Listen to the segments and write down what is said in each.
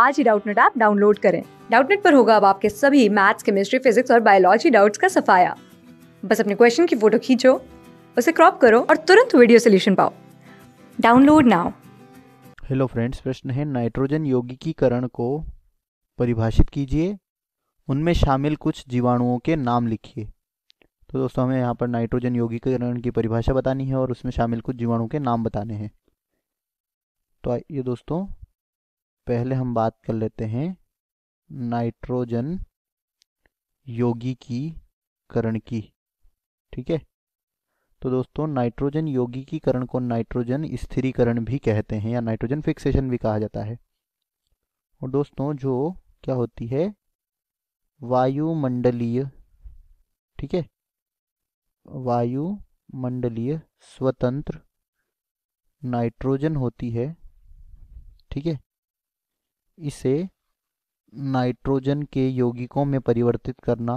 आज ही Doubtnut app download करें डाउटनेट पर होगा अब आपके सभी मैथ्स केमिस्ट्री फिजिक्स और बायोलॉजी डाउट्स का सफाया बस अपने क्वेश्चन की फोटो खींचो उसे क्रॉप करो और तुरंत वीडियो सोल्यूशन पाओ डाउनलोड नाउ हेलो फ्रेंड्स प्रश्न है नाइट्रोजन यौगिकीकरण को परिभाषित कीजिए उनमें शामिल कुछ जीवाणुओं के नाम लिखिए तो दोस्तों हमें यहाँ पर नाइट्रोजन यौगिकीकरण की परिभाषा बतानी है और उसमें शामिल कुछ जीवाणुओं के नाम बताने हैं तो ये दोस्तों पहले हम बात कर लेते हैं नाइट्रोजन योगी की करण की ठीक है तो दोस्तों नाइट्रोजन योगी करण को नाइट्रोजन स्थिरीकरण भी कहते हैं या नाइट्रोजन फिक्सेशन भी कहा जाता है और दोस्तों जो क्या होती है वायुमंडलीय ठीक है वायुमंडलीय स्वतंत्र नाइट्रोजन होती है ठीक है इसे नाइट्रोजन के यौगिकों में परिवर्तित करना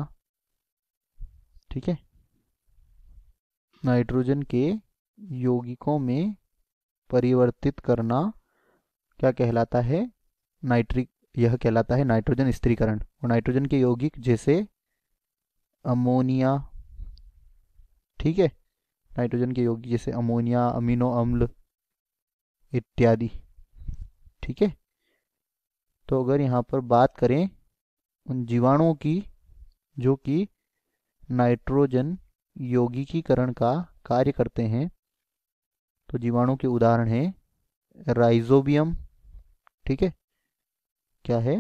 ठीक है नाइट्रोजन के यौगिकों में परिवर्तित करना क्या कहलाता है नाइट्रिक यह कहलाता है नाइट्रोजन स्त्रीकरण और नाइट्रोजन के यौगिक जैसे अमोनिया ठीक है नाइट्रोजन के यौगिक जैसे अमोनिया अमीनो अम्ल इत्यादि ठीक है तो अगर यहाँ पर बात करें उन जीवाणुओं की जो कि नाइट्रोजन यौगिकीकरण का कार्य करते हैं तो जीवाणु के उदाहरण हैं राइजोबियम ठीक है क्या है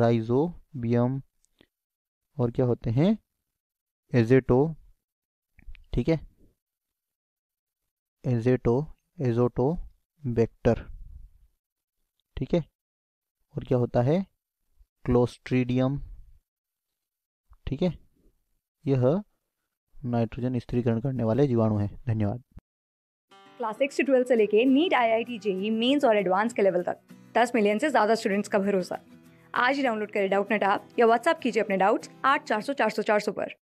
राइजोबियम और क्या होते हैं एजेटो ठीक है एजेटो एजोटो बेक्टर ठीक है और क्या होता है क्लोस्ट्रीडियम ठीक है यह नाइट्रोजन स्त्रीकरण करने वाले जीवाणु हैं धन्यवाद क्लास सिक्स से ट्वेल्थ से लेके NEET I I T JEE mains और एडवांस के लेवल तक दस मिलियन से ज़्यादा स्टूडेंट्स का भरोसा आज ही डाउनलोड करें डाउट नेट आप या व्हाट्सअप कीजिए अपने डाउट्स आठ चार सौ चार सौ चार सौ पर